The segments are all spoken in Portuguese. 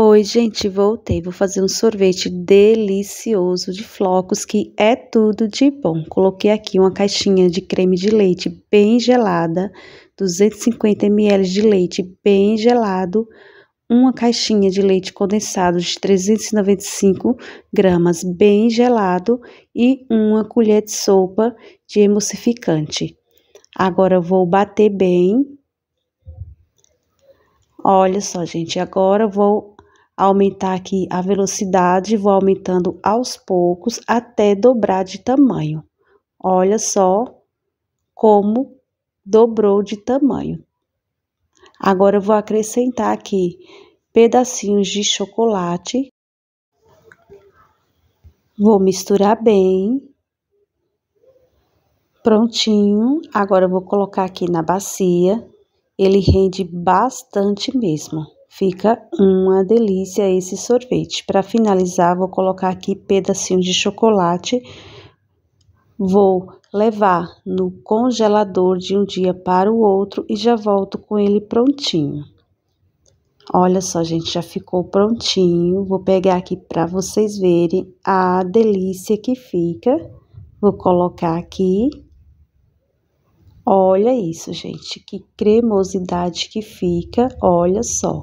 Oi, gente, voltei. Vou fazer um sorvete delicioso de flocos que é tudo de bom. Coloquei aqui uma caixinha de creme de leite bem gelada, 250 ml de leite bem gelado, uma caixinha de leite condensado de 395 gramas bem gelado e uma colher de sopa de emulsificante. Agora eu vou bater bem. Olha só, gente, agora eu vou aumentar aqui a velocidade, vou aumentando aos poucos até dobrar de tamanho. Olha só como dobrou de tamanho. Agora eu vou acrescentar aqui pedacinhos de chocolate. Vou misturar bem. Prontinho. Agora eu vou colocar aqui na bacia. Ele rende bastante mesmo. Fica uma delícia esse sorvete. Para finalizar, vou colocar aqui pedacinhos de chocolate. Vou levar no congelador de um dia para o outro e já volto com ele prontinho. Olha só, gente, já ficou prontinho. Vou pegar aqui para vocês verem a delícia que fica. Vou colocar aqui. Olha isso, gente, que cremosidade que fica, olha só.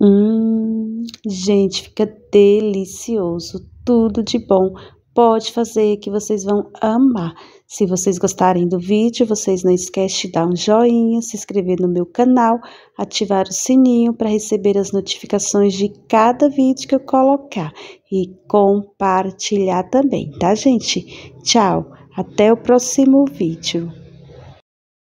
Hum, gente, fica delicioso, tudo de bom. Pode fazer que vocês vão amar. Se vocês gostarem do vídeo, vocês não esquecem de dar um joinha, se inscrever no meu canal, ativar o sininho para receber as notificações de cada vídeo que eu colocar e compartilhar também, tá, gente? Tchau, até o próximo vídeo.